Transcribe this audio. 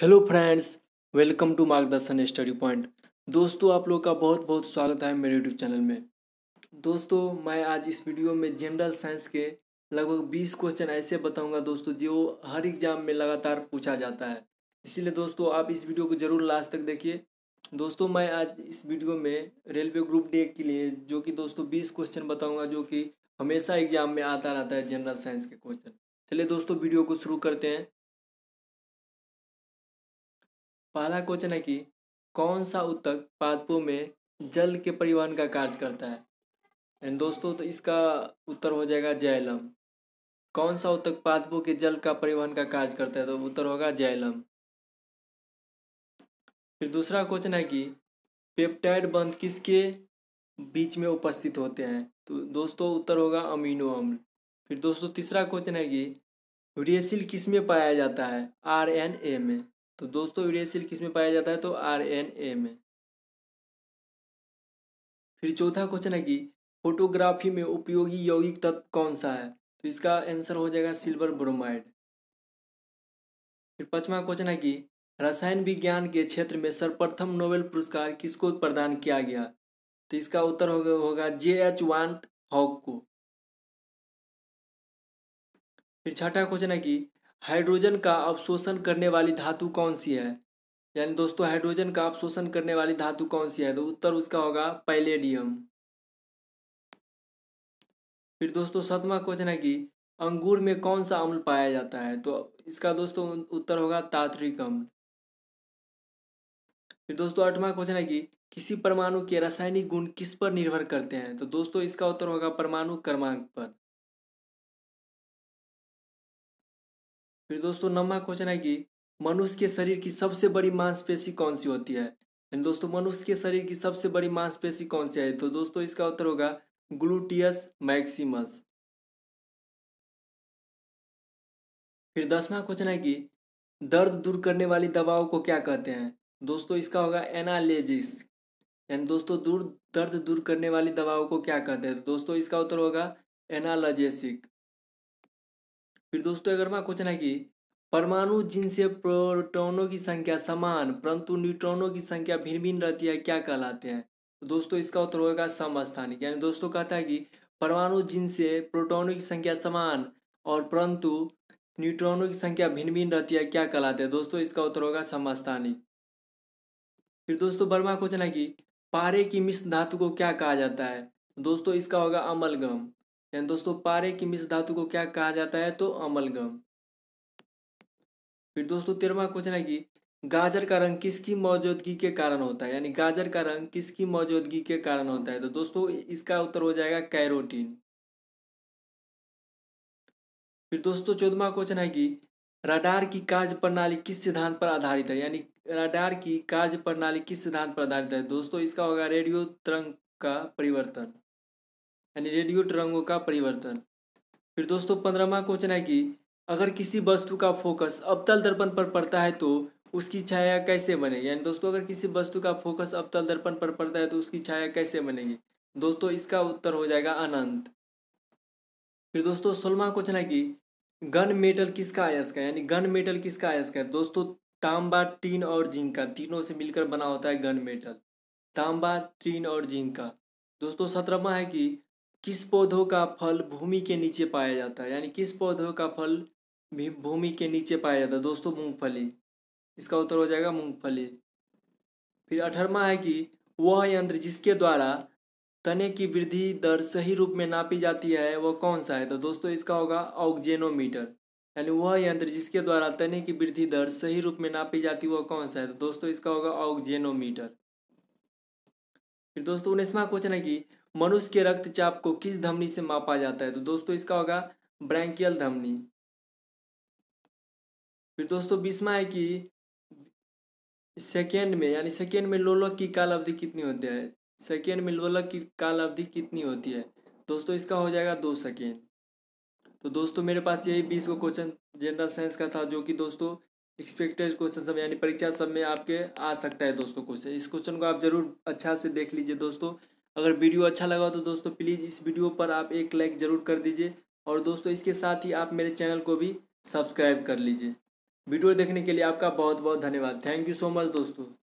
hello friends welcome to Margdarshan study point दोस्तों आप लोग का बहुत बहुत स्वागत है मेरे यूट्यूब चैनल में दोस्तों मैं आज इस वीडियो में जनरल साइंस के लगभग बीस क्वेश्चन ऐसे बताऊंगा दोस्तों जो हर एग्जाम में लगातार पूछा जाता है इसीलिए दोस्तों आप इस वीडियो को ज़रूर लास्ट तक देखिए दोस्तों मैं आज इस वीडियो में रेलवे ग्रुप डे के लिए जो कि दोस्तों बीस क्वेश्चन बताऊँगा जो कि हमेशा एग्जाम में आता रहता है जनरल साइंस के क्वेश्चन चलिए दोस्तों वीडियो को शुरू करते हैं पहला क्वेश्चन है कि कौन सा उत्तक पादपों में जल के परिवहन का कार्य करता है एंड दोस्तों तो इसका उत्तर हो जाएगा जैलम कौन सा उत्तक पादपों के जल का परिवहन का कार्य करता है तो उत्तर होगा जैलम फिर दूसरा क्वेश्चन है कि पेप्टाइड बंद किसके बीच में उपस्थित होते हैं तो दोस्तों उत्तर होगा अमीनो अम्ल फिर दोस्तों तीसरा क्वेश्चन है कि रेसिल किस में पाया जाता है आर एन ए में तो दोस्तों यूरेसिल किस में पाया जाता है तो आर एन ए में फिर चौथा क्वेश्चन है कि फोटोग्राफी में उपयोगी यौगिक तत्व कौन सा है तो इसका आंसर हो जाएगा सिल्वर ब्रोमाइड फिर पांचवा क्वेश्चन है कि रसायन विज्ञान के क्षेत्र में सर्वप्रथम नोबेल पुरस्कार किसको प्रदान किया गया तो इसका उत्तर होगा होगा जे एच वांट हॉक को फिर छठा क्वेश्चन है कि हाइड्रोजन का अवशोषण करने वाली धातु कौन सी है यानी दोस्तों हाइड्रोजन का अवशोषण करने वाली धातु कौन सी है तो उत्तर उसका होगा पैलेडियम फिर दोस्तों सतवा क्वेश्चन है कि अंगूर में कौन सा अम्ल पाया जाता है तो इसका दोस्तों उत्तर होगा तात्रिक अम्ल फिर दोस्तों आठवां क्वेश्चन है कि किसी परमाणु के रासायनिक गुण किस पर निर्भर करते हैं तो दोस्तों इसका उत्तर होगा परमाणु क्रमांक पर फिर दोस्तों नवा क्वेश्चन है कि मनुष्य के शरीर की सबसे बड़ी मांसपेशी कौन सी होती है दोस्तों मनुष्य के शरीर की सबसे बड़ी मांसपेशी कौन सी है तो दोस्तों इसका उत्तर होगा ग्लूटियस मैक्सिमस फिर दसवां क्वेश्चन है कि दर्द दूर करने वाली दवाओं को क्या कहते हैं दोस्तों इसका होगा एनालेजिस यानी दोस्तों दूर दर्द दूर करने वाली दवाओं को क्या कहते हैं तो दोस्तों इसका उत्तर होगा एनालजेसिक फिर दोस्तों मैं क्वेश्चन है कि परमाणु जिनसे प्रोटोनों की संख्या समान परंतु न्यूट्रॉनों की संख्या भिन्न भिन्न रहती है क्या कहलाते हैं तो दोस्तों इसका उत्तर होगा समस्थानिक यानी दोस्तों कहता है कि परमाणु जिनसे प्रोटोनों की संख्या समान और परंतु न्यूट्रॉनों की संख्या भिन्न भिन्न रहती है क्या कहलाते हैं दोस्तों इसका उत्तर होगा समस्थानिक फिर दोस्तों बर्मा क्वेश्चन है कि पारे की मिश्र धातु को क्या कहा जाता है दोस्तों इसका होगा अमलगम यानी दोस्तों पारे की मिश्र धातु को क्या कहा जाता है तो अमलगम फिर दोस्तों तेरवा क्वेश्चन है कि गाजर का रंग किसकी मौजूदगी के कारण होता है यानी गाजर का रंग किसकी मौजूदगी के कारण होता है तो दोस्तों इसका उत्तर हो जाएगा कैरोटीन फिर दोस्तों चौदवा क्वेश्चन है कि राडार की कार्य प्रणाली किस सिद्धांत पर आधारित है यानी राडार की कार्य प्रणाली किस सिद्धांत पर आधारित है दोस्तों इसका होगा रेडियो तरंग का परिवर्तन यानी रेडियो तरंगों का परिवर्तन फिर दोस्तों पंद्रहवा क्वेश्चन है कि अगर किसी वस्तु का फोकस अबतल दर्पण पर पड़ता है तो उसकी छाया कैसे बनेगी यानी दोस्तों अगर किसी वस्तु का फोकस अबतल दर्पण पर पड़ता है तो उसकी छाया कैसे बनेगी दोस्तों इसका उत्तर हो जाएगा अनंत फिर दोस्तों सोलवा क्वेश्चन है कि गन मेटल किसका आयस्क है यानी गन मेटल किसका आयस्क है दोस्तों तांबा टीन और जिंक का तीनों से मिलकर बना होता है गन मेटल तांबा टीन और जिंक का दोस्तों सत्रहवा है कि किस पौधों का फल भूमि के नीचे पाया जाता है यानी किस पौधों का फल भूमि के नीचे पाया जाता है दोस्तों मूंगफली इसका उत्तर हो जाएगा मूंगफली फिर अठारवा है कि वह यंत्र जिसके द्वारा तने की वृद्धि दर सही रूप में नापी जाती है वह कौन सा है तो दोस्तों इसका होगा ऑक्जेनोमीटर यानी वह यंत्र जिसके द्वारा तने की वृद्धि दर सही रूप में नापी जाती है वह कौन सा है तो दोस्तों इसका होगा ऑक्जेनोमीटर फिर दोस्तों उन्नीसवा क्वेश्चन है कि मनुष्य के रक्तचाप को किस धमनी से मापा जाता है तो दोस्तों इसका होगा ब्रैंकियल धमनी फिर दोस्तों बीसवा है कि सेकेंड में यानी सेकेंड में लोलक की काल अवधि कितनी होती है सेकेंड में लोलक की काल अवधि कितनी होती है दोस्तों इसका हो जाएगा दो सेकेंड तो दोस्तों मेरे पास यही बीस गो क्वेश्चन जनरल साइंस का था जो कि दोस्तों एक्सपेक्टेड क्वेश्चन सब यानी परीक्षा सब में आपके आ सकता है दोस्तों क्वेश्चन इस क्वेश्चन को आप जरूर अच्छा से देख लीजिए दोस्तों अगर वीडियो अच्छा लगा तो दोस्तों प्लीज़ इस वीडियो पर आप एक लाइक ज़रूर कर दीजिए और दोस्तों इसके साथ ही आप मेरे चैनल को भी सब्सक्राइब कर लीजिए वीडियो देखने के लिए आपका बहुत बहुत धन्यवाद थैंक यू सो मच दोस्तों